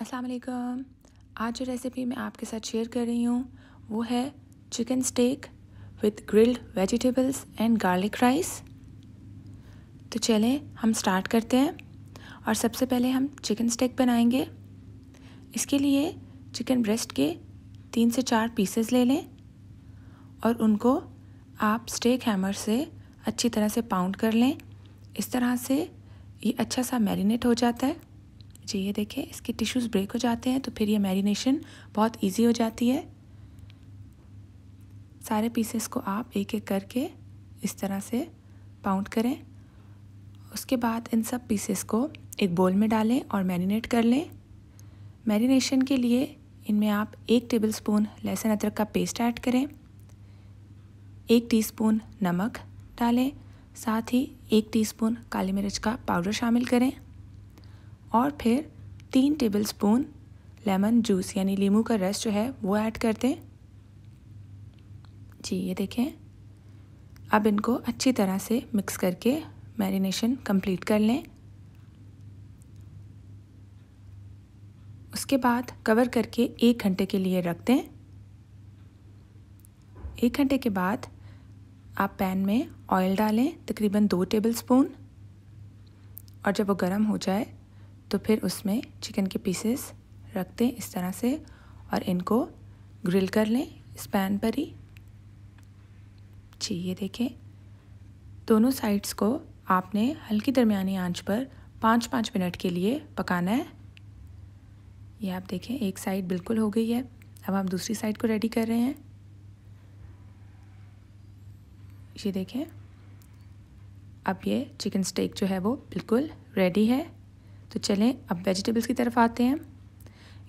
अस्सलाम आज जो रेसिपी मैं आपके साथ शेयर कर रही हूँ वो है chicken steak with grilled vegetables and garlic rice तो चलें हम स्टार्ट करते हैं और सबसे पहले हम चिकन स्टेक बनाएंगे इसके लिए चिकन ब्रेस्ट के तीन से चार पीसेस ले लें और उनको आप स्टेक हैमर से अच्छी तरह से पाउंड कर लें इस तरह से ये अच्छा सा मैरिनेट हो जाता है जी ये देखें इसके टिश्यूज़ ब्रेक हो जाते हैं तो फिर ये मैरिनेशन बहुत ईजी हो जाती है सारे पीसेस को आप एक एक करके इस तरह से पाउंड करें उसके बाद इन सब पीसेस को एक बोल में डालें और मैरिनेट कर लें मैरिनेशन के लिए इनमें आप एक टेबल स्पून लहसुन अदरक का पेस्ट ऐड करें एक टीस्पून नमक डालें साथ ही एक टीस्पून काली मिर्च का पाउडर शामिल करें और फिर तीन टेबल स्पून लेमन जूस यानी लीमू का रस जो है वो ऐड कर दें जी ये देखें अब इनको अच्छी तरह से मिक्स करके मैरिनेशन कंप्लीट कर लें उसके बाद कवर करके एक घंटे के लिए रख दें एक घंटे के बाद आप पैन में ऑयल डालें तकरीबन दो टेबल स्पून और जब वो गर्म हो जाए तो फिर उसमें चिकन के पीसेस रख दें इस तरह से और इनको ग्रिल कर लें इस पैन पर ही जी ये देखें दोनों साइड्स को आपने हल्की दरमियानी आंच पर पाँच पाँच मिनट के लिए पकाना है ये आप देखें एक साइड बिल्कुल हो गई है अब आप दूसरी साइड को रेडी कर रहे हैं ये देखें अब ये चिकन स्टेक जो है वो बिल्कुल रेडी है तो चलें अब वेजिटेबल्स की तरफ आते हैं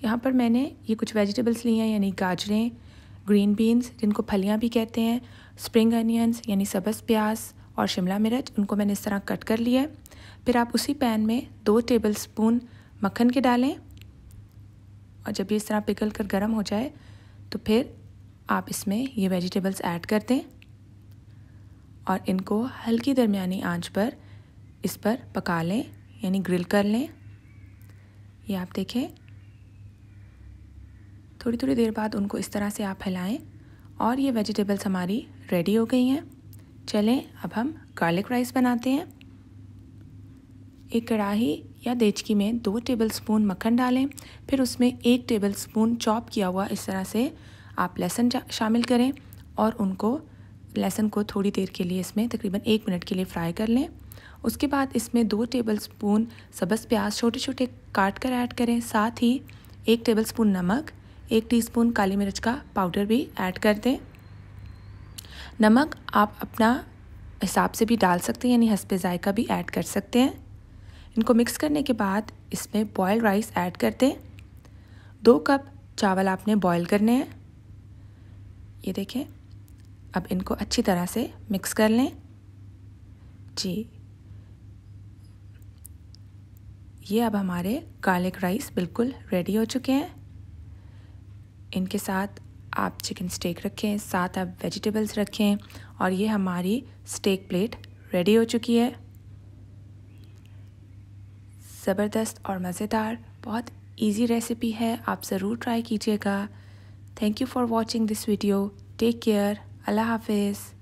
यहाँ पर मैंने ये कुछ वेजिटेबल्स ली हैं यानी गाजरें ग्रीन बीन्स जिनको फलियाँ भी कहते हैं स्प्रिंग अनियंस यानी सब्ज़ प्याज और शिमला मिर्च उनको मैंने इस तरह कट कर लिया है फिर आप उसी पैन में दो टेबल स्पून मक्खन के डालें और जब ये इस तरह पिघल कर गर्म हो जाए तो फिर आप इसमें ये वेजिटेबल्स ऐड कर दें और इनको हल्की दरमिया आंच पर इस पर पका लें यानी ग्रिल कर लें ये आप देखें थोड़ी थोड़ी देर बाद उनको इस तरह से आप हिलाएं और ये वेजिटेबल्स हमारी रेडी हो गई हैं चलें अब हम गार्लिक राइस बनाते हैं एक कढ़ाही या देचकी में दो टेबलस्पून मक्खन डालें फिर उसमें एक टेबलस्पून चॉप किया हुआ इस तरह से आप लहसुन शामिल करें और उनको लहसुन को थोड़ी देर के लिए इसमें तकरीबन एक मिनट के लिए फ्राई कर लें उसके बाद इसमें दो टेबल स्पून सबस प्याज छोटे छोटे काट कर ऐड करें साथ ही एक टेबल स्पून नमक एक टीस्पून काली मिर्च का पाउडर भी ऐड कर दें नमक आप अपना हिसाब से भी डाल सकते हैं यानी हंस पे जायका भी ऐड कर सकते हैं इनको मिक्स करने के बाद इसमें बॉयल राइस ऐड कर दें दो कप चावल आपने बॉयल करने हैं ये देखें अब इनको अच्छी तरह से मिक्स कर लें जी ये अब हमारे गार्लिक राइस बिल्कुल रेडी हो चुके हैं इनके साथ आप चिकन स्टेक रखें साथ आप वेजिटेबल्स रखें और ये हमारी स्टेक प्लेट रेडी हो चुकी है ज़बरदस्त और मज़ेदार बहुत इजी रेसिपी है आप ज़रूर ट्राई कीजिएगा thank you for watching this video take care अल्लाह हाफिज़